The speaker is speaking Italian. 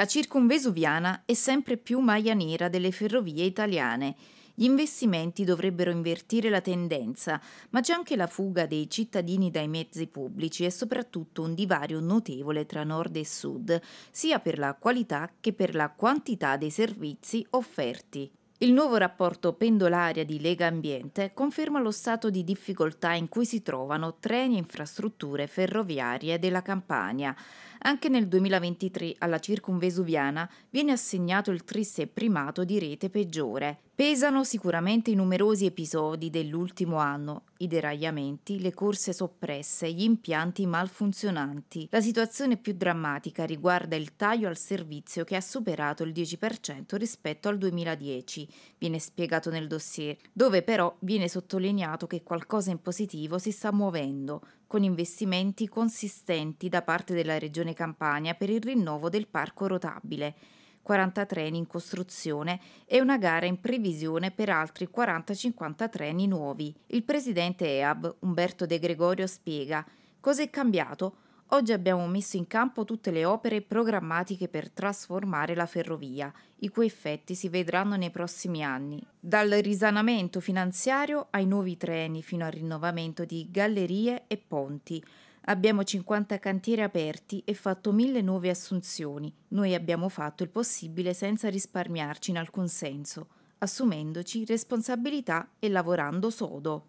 La circumvesuviana è sempre più maglia nera delle ferrovie italiane. Gli investimenti dovrebbero invertire la tendenza, ma c'è anche la fuga dei cittadini dai mezzi pubblici e soprattutto un divario notevole tra nord e sud, sia per la qualità che per la quantità dei servizi offerti. Il nuovo rapporto pendolaria di Lega Ambiente conferma lo stato di difficoltà in cui si trovano treni e infrastrutture ferroviarie della Campania. Anche nel 2023 alla Circumvesuviana viene assegnato il triste primato di rete peggiore, Pesano sicuramente i numerosi episodi dell'ultimo anno, i deragliamenti, le corse soppresse, gli impianti malfunzionanti. La situazione più drammatica riguarda il taglio al servizio che ha superato il 10% rispetto al 2010, viene spiegato nel dossier, dove però viene sottolineato che qualcosa in positivo si sta muovendo, con investimenti consistenti da parte della Regione Campania per il rinnovo del parco rotabile 40 treni in costruzione e una gara in previsione per altri 40-50 treni nuovi. Il presidente EAB, Umberto De Gregorio, spiega cosa è cambiato. Oggi abbiamo messo in campo tutte le opere programmatiche per trasformare la ferrovia, i cui effetti si vedranno nei prossimi anni, dal risanamento finanziario ai nuovi treni fino al rinnovamento di gallerie e ponti. Abbiamo 50 cantieri aperti e fatto mille nuove assunzioni. Noi abbiamo fatto il possibile senza risparmiarci in alcun senso, assumendoci responsabilità e lavorando sodo.